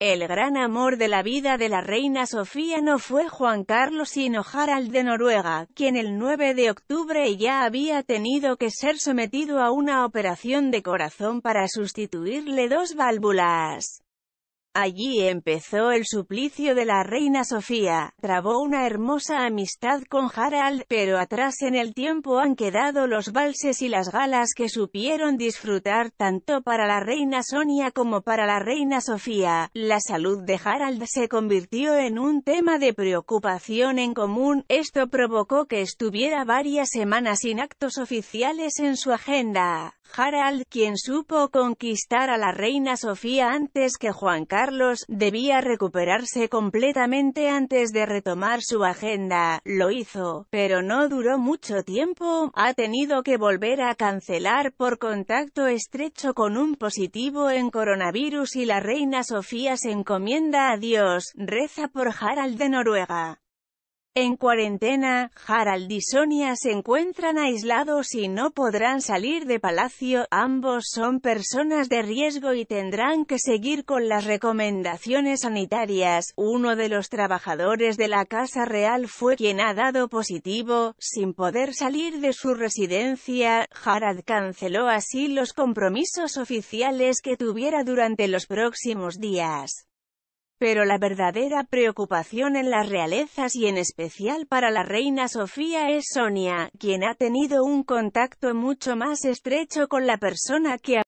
El gran amor de la vida de la reina Sofía no fue Juan Carlos sino Harald de Noruega, quien el 9 de octubre ya había tenido que ser sometido a una operación de corazón para sustituirle dos válvulas. Allí empezó el suplicio de la reina Sofía, trabó una hermosa amistad con Harald, pero atrás en el tiempo han quedado los valses y las galas que supieron disfrutar tanto para la reina Sonia como para la reina Sofía. La salud de Harald se convirtió en un tema de preocupación en común, esto provocó que estuviera varias semanas sin actos oficiales en su agenda. Harald quien supo conquistar a la reina Sofía antes que Juan Carlos, debía recuperarse completamente antes de retomar su agenda, lo hizo, pero no duró mucho tiempo, ha tenido que volver a cancelar por contacto estrecho con un positivo en coronavirus y la reina Sofía se encomienda a Dios, reza por Harald de Noruega. En cuarentena, Harald y Sonia se encuentran aislados y no podrán salir de palacio, ambos son personas de riesgo y tendrán que seguir con las recomendaciones sanitarias. Uno de los trabajadores de la Casa Real fue quien ha dado positivo, sin poder salir de su residencia, Harald canceló así los compromisos oficiales que tuviera durante los próximos días. Pero la verdadera preocupación en las realezas y en especial para la reina Sofía es Sonia, quien ha tenido un contacto mucho más estrecho con la persona que